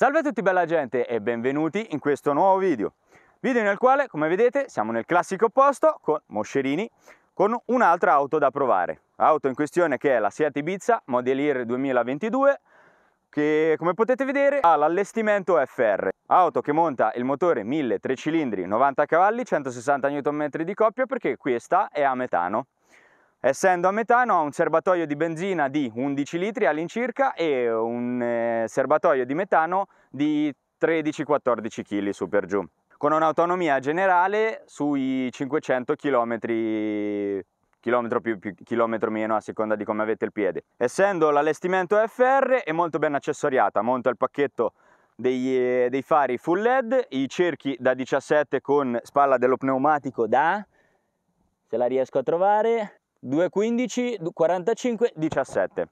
Salve a tutti bella gente e benvenuti in questo nuovo video. Video nel quale, come vedete, siamo nel classico posto con Moscerini con un'altra auto da provare. Auto in questione che è la Seat Ibiza Model Year 2022 che come potete vedere ha l'allestimento FR. Auto che monta il motore 1000 3 cilindri 90 cavalli 160 Nm di coppia perché questa è a metano. Essendo a metano ha un serbatoio di benzina di 11 litri all'incirca e un eh, serbatoio di metano di 13-14 kg su per giù, con un'autonomia generale sui 500 km, chilometro, più, più, chilometro meno a seconda di come avete il piede. Essendo l'allestimento FR è molto ben accessoriata, monta il pacchetto dei, eh, dei fari full LED, i cerchi da 17 con spalla dello pneumatico da... se la riesco a trovare... 2,15, 45, 17.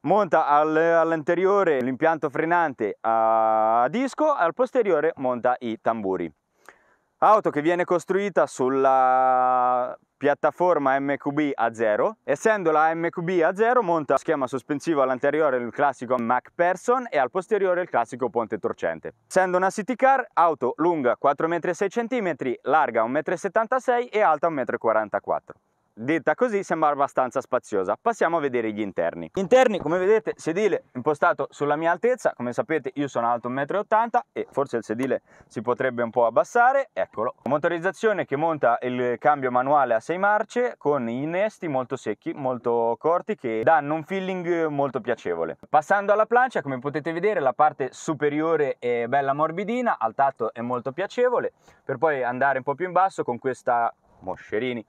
Monta all'anteriore l'impianto frenante a disco, al posteriore monta i tamburi. Auto che viene costruita sulla piattaforma MQB A0. Essendo la MQB A0 monta schema sospensivo all'anteriore il classico Mac Person e al posteriore il classico ponte torcente. Essendo una city car, auto lunga 4,6 m, larga 1,76 m e alta 1,44 m detta così sembra abbastanza spaziosa. Passiamo a vedere gli interni. interni, come vedete, sedile impostato sulla mia altezza. Come sapete io sono alto 1,80 m e forse il sedile si potrebbe un po' abbassare. Eccolo. Motorizzazione che monta il cambio manuale a 6 marce con innesti molto secchi, molto corti che danno un feeling molto piacevole. Passando alla plancia, come potete vedere, la parte superiore è bella morbidina, al tatto è molto piacevole, per poi andare un po' più in basso con questa moscerini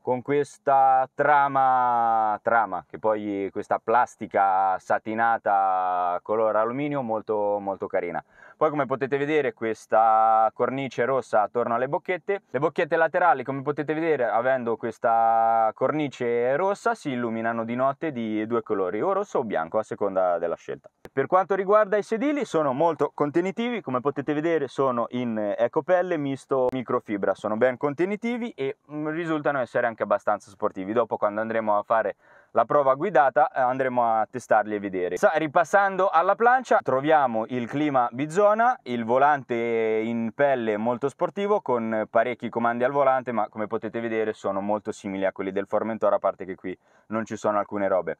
con questa trama, trama che poi questa plastica satinata color alluminio molto, molto carina. Poi come potete vedere questa cornice rossa attorno alle bocchette, le bocchette laterali come potete vedere avendo questa cornice rossa si illuminano di notte di due colori, o rosso o bianco a seconda della scelta. Per quanto riguarda i sedili sono molto contenitivi, come potete vedere sono in ecopelle misto microfibra, sono ben contenitivi e mm, risultano essere anche abbastanza sportivi. Dopo quando andremo a fare la prova guidata eh, andremo a testarli e vedere. Sa, ripassando alla plancia troviamo il clima bizona, il volante in pelle molto sportivo con parecchi comandi al volante ma come potete vedere sono molto simili a quelli del Formentor, a parte che qui non ci sono alcune robe.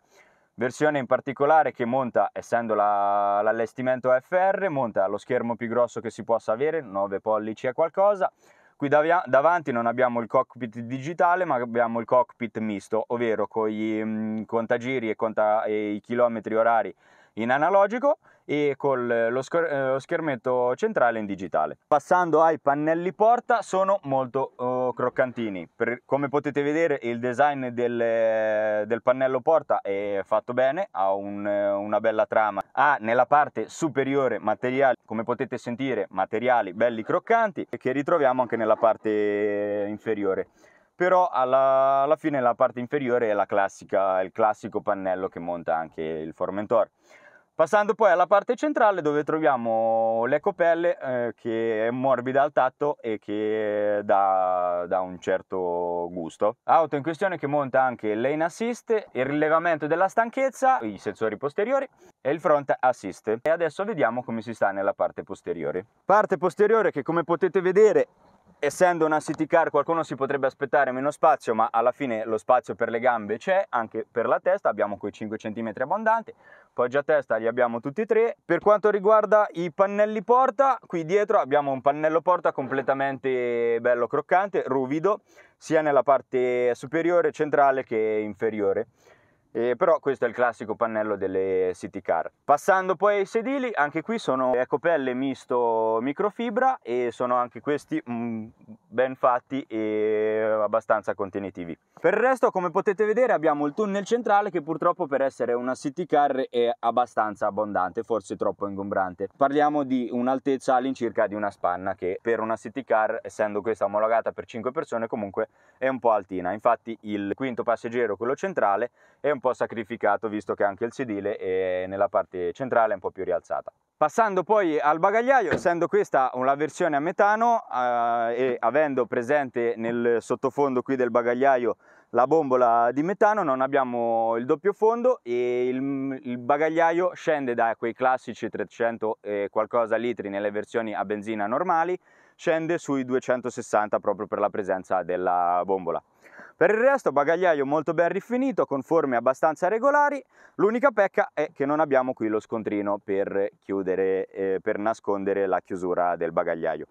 Versione in particolare che monta, essendo l'allestimento la, FR, monta lo schermo più grosso che si possa avere, 9 pollici e qualcosa, Qui dav- davanti non abbiamo il cockpit digitale ma abbiamo il cockpit misto, ovvero con i mh, mm, contagiri e, conta- e i chilometri orari in analogico e con eh, lo, scher- eh, lo, schermetto centrale in digitale. Passando ai pannelli porta sono molto oh, croccantini. Per, come potete vedere il design del, del, pannello porta è fatto bene, ha un, una bella trama. Ha nella parte superiore materiali, come potete sentire, materiali belli croccanti che ritroviamo anche nella parte inferiore. Però alla, alla fine la parte inferiore è la classica, il classico pannello che monta anche il Formentor. Passando poi alla parte centrale dove troviamo l'ecopelle eh, che è morbida al tatto e che dà, dà, un certo gusto. Auto in questione che monta anche il lane assist, il rilevamento della stanchezza, i sensori posteriori e il front assist. E adesso vediamo come si sta nella parte posteriore. Parte posteriore che come potete vedere essendo una city car qualcuno si potrebbe aspettare meno spazio, ma alla fine lo spazio per le gambe c'è, anche per la testa abbiamo quei 5 cm abbondanti, poggia testa li abbiamo tutti e tre. Per quanto riguarda i pannelli porta, qui dietro abbiamo un pannello porta completamente bello croccante, ruvido, sia nella parte superiore, centrale che inferiore. Eh, però questo è il classico pannello delle city car. Passando poi ai sedili, anche qui sono ecopelle misto microfibra e sono anche questi mm, ben fatti e abbastanza contenitivi. Per il resto come potete vedere abbiamo il tunnel centrale che purtroppo per essere una city car è abbastanza abbondante, forse troppo ingombrante. Parliamo di un'altezza all'incirca di una spanna che per una city car essendo questa omologata per 5 persone comunque è un po' altina, infatti il quinto passeggero, quello centrale, è un po' sacrificato visto che anche il sedile è nella parte centrale un po' più rialzata. Passando poi al bagagliaio, essendo questa una versione a metano eh, e avendo avendo presente nel sottofondo qui del bagagliaio la bombola di metano non abbiamo il doppio fondo e il, il bagagliaio scende da quei classici 300 e qualcosa litri nelle versioni a benzina normali scende sui 260 proprio per la presenza della bombola per il resto bagagliaio molto ben rifinito con forme abbastanza regolari l'unica pecca è che non abbiamo qui lo scontrino per chiudere eh, per nascondere la chiusura del bagagliaio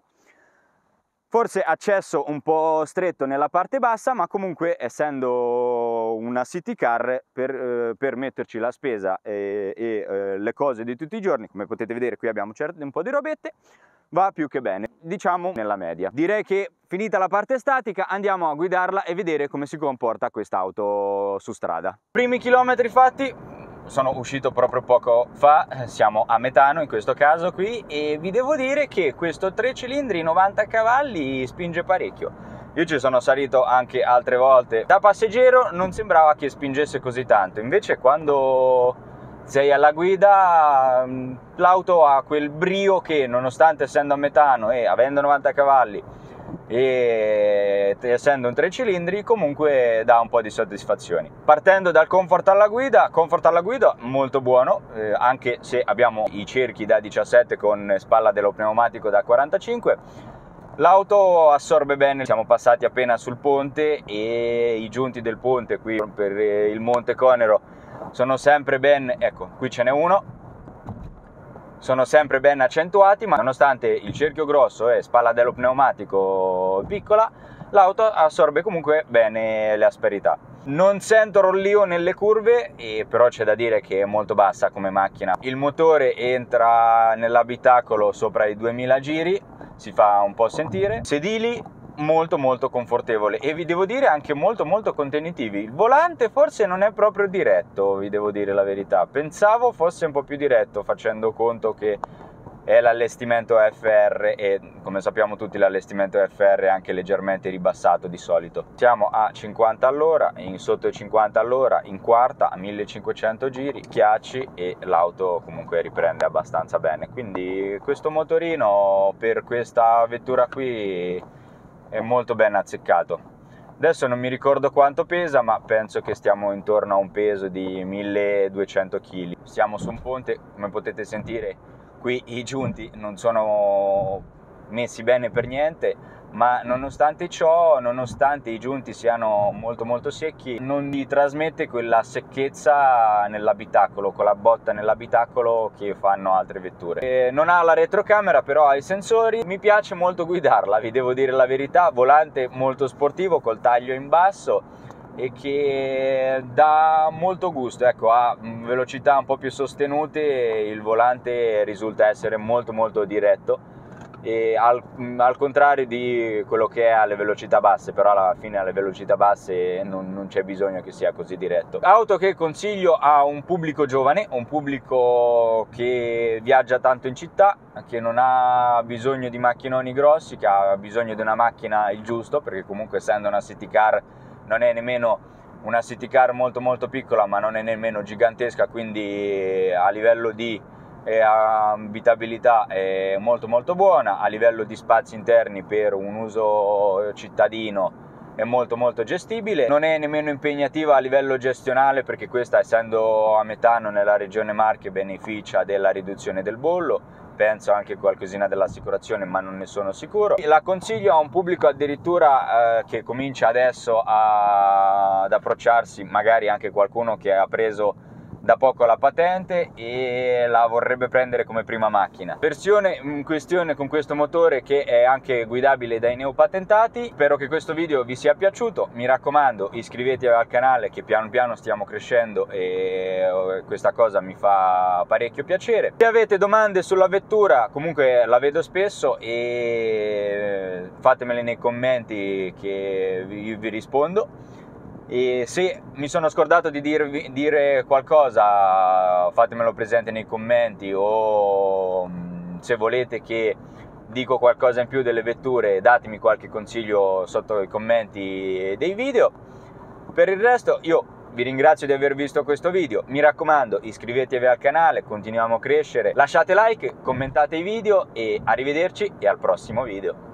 Forse accesso un po' stretto nella parte bassa, ma comunque essendo una city car per, eh, per metterci la spesa e, e eh, le cose di tutti i giorni, come potete vedere qui abbiamo un po' di robette, va più che bene, diciamo nella media. Direi che finita la parte statica andiamo a guidarla e vedere come si comporta quest'auto su strada. Primi chilometri fatti, sono uscito proprio poco fa, siamo a metano in questo caso qui e vi devo dire che questo 3 cilindri 90 cavalli spinge parecchio. Io ci sono salito anche altre volte, da passeggero non sembrava che spingesse così tanto, invece quando sei alla guida mm, l'auto ha quel brio che nonostante essendo a metano e avendo 90 cavalli e essendo un tre cilindri comunque dà un po' di soddisfazioni partendo dal comfort alla guida comfort alla guida molto buono eh, anche se abbiamo i cerchi da 17 con spalla dello pneumatico da 45 L'auto assorbe bene, siamo passati appena sul ponte e i giunti del ponte qui per eh, il Monte Conero sono sempre ben, ecco qui ce n'è uno, sono sempre ben accentuati, ma nonostante il cerchio grosso e spalla dello pneumatico piccola, l'auto assorbe comunque bene le asperità. Non sento rollio nelle curve, però c'è da dire che è molto bassa come macchina. Il motore entra nell'abitacolo sopra i 2000 giri, si fa un po' sentire. Sedili molto molto confortevole e vi devo dire anche molto molto contenitivi. Il volante forse non è proprio diretto, vi devo dire la verità. Pensavo fosse un po' più diretto facendo conto che è l'allestimento FR e come sappiamo tutti l'allestimento FR è anche leggermente ribassato di solito. Siamo a 50 all'ora, in sotto 50 all'ora, in quarta a 1500 giri, schiacci e l'auto comunque riprende abbastanza bene. Quindi questo motorino per questa vettura qui è molto ben azzeccato. Adesso non mi ricordo quanto pesa, ma penso che stiamo intorno a un peso di 1200 kg. Siamo su un ponte, come potete sentire, qui i giunti non sono messi bene per niente, ma nonostante ciò, nonostante i giunti siano molto molto secchi, non gli trasmette quella secchezza nell'abitacolo, con la botta nell'abitacolo che fanno altre vetture. E non ha la retrocamera, però ha i sensori. Mi piace molto guidarla, vi devo dire la verità, volante molto sportivo col taglio in basso e che dà molto gusto, ecco, a mm, velocità un po' più sostenute il volante risulta essere molto molto diretto al, mm, al, contrario di quello che è alle velocità basse, però alla fine alle velocità basse non, non c'è bisogno che sia così diretto. Auto che consiglio a un pubblico giovane, un pubblico che viaggia tanto in città, che non ha bisogno di macchinoni grossi, che ha bisogno di una macchina il giusto, perché comunque essendo una city car non è nemmeno una city car molto molto piccola, ma non è nemmeno gigantesca, quindi a livello di e abitabilità è molto molto buona, a livello di spazi interni per un uso cittadino è molto molto gestibile, non è nemmeno impegnativa a livello gestionale perché questa essendo a metano nella regione Marche beneficia della riduzione del bollo, penso anche qualcosina dell'assicurazione ma non ne sono sicuro. La consiglio a un pubblico addirittura eh, che comincia adesso a, ad approcciarsi, magari anche qualcuno che ha preso da poco la patente e la vorrebbe prendere come prima macchina. Versione in questione con questo motore che è anche guidabile dai neopatentati. Spero che questo video vi sia piaciuto, mi raccomando iscrivetevi al canale che piano piano stiamo crescendo e eh, questa cosa mi fa parecchio piacere. Se avete domande sulla vettura comunque la vedo spesso e eh, fatemele nei commenti che vi rispondo. E se mi sono scordato di dirvi, dire qualcosa, fatemelo presente nei commenti o mm, se volete che dico qualcosa in più delle vetture, datemi qualche consiglio sotto i commenti dei video. Per il resto io vi ringrazio di aver visto questo video, mi raccomando iscrivetevi al canale, continuiamo a crescere, lasciate like, commentate i video e arrivederci e al prossimo video.